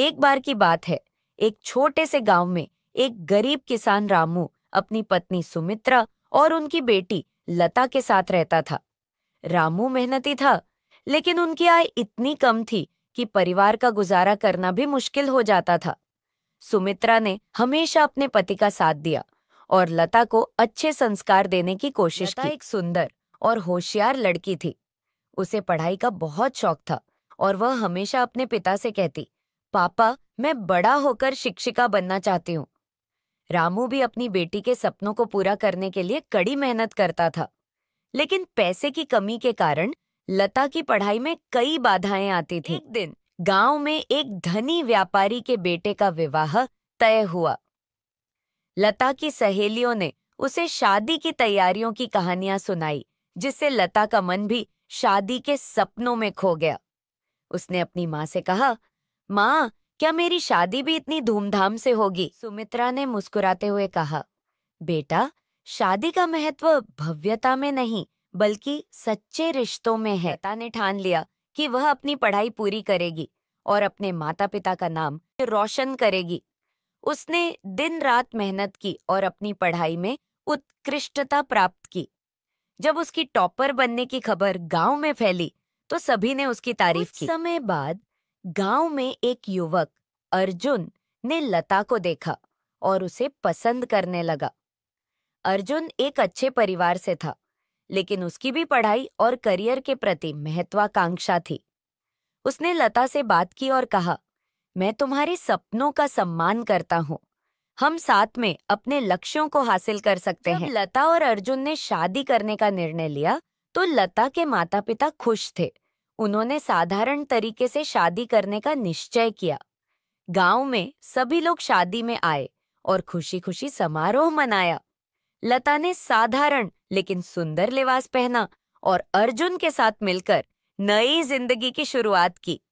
एक बार की बात है एक छोटे से गांव में एक गरीब किसान रामू अपनी पत्नी सुमित्रा और उनकी बेटी लता के साथ रहता था रामू मेहनती था लेकिन उनकी आय इतनी कम थी कि परिवार का गुजारा करना भी मुश्किल हो जाता था सुमित्रा ने हमेशा अपने पति का साथ दिया और लता को अच्छे संस्कार देने की कोशिश लता की एक सुंदर और होशियार लड़की थी उसे पढ़ाई का बहुत शौक था और वह हमेशा अपने पिता से कहती पापा मैं बड़ा होकर शिक्षिका बनना चाहती हूँ रामू भी अपनी बेटी के सपनों को पूरा करने के लिए कड़ी मेहनत करता था लेकिन पैसे की कमी के कारण लता की पढ़ाई में कई बाधाएं आती थी एक दिन गांव में एक धनी व्यापारी के बेटे का विवाह तय हुआ लता की सहेलियों ने उसे शादी की तैयारियों की कहानियां सुनाई जिससे लता का मन भी शादी के सपनों में खो गया उसने अपनी माँ से कहा माँ क्या मेरी शादी भी इतनी धूमधाम से होगी सुमित्रा ने मुस्कुराते हुए कहा बेटा शादी का महत्व भव्यता में नहीं बल्कि सच्चे रिश्तों में है पिता ने ठान लिया कि वह अपनी पढ़ाई पूरी करेगी और अपने माता पिता का नाम रोशन करेगी उसने दिन रात मेहनत की और अपनी पढ़ाई में उत्कृष्टता प्राप्त की जब उसकी टॉपर बनने की खबर गांव में फैली तो सभी ने उसकी तारीफ की समय बाद गांव में एक युवक अर्जुन ने लता को देखा और उसे पसंद करने लगा अर्जुन एक अच्छे परिवार से था लेकिन उसकी भी पढ़ाई और करियर के प्रति महत्वाकांक्षा थी उसने लता से बात की और कहा मैं तुम्हारे सपनों का सम्मान करता हूँ हम साथ में अपने लक्ष्यों को हासिल कर सकते हैं लता और अर्जुन ने शादी करने का निर्णय लिया तो लता के माता पिता खुश थे उन्होंने साधारण तरीके से शादी करने का निश्चय किया गांव में सभी लोग शादी में आए और खुशी खुशी समारोह मनाया लता ने साधारण लेकिन सुंदर लिबास पहना और अर्जुन के साथ मिलकर नई जिंदगी की शुरुआत की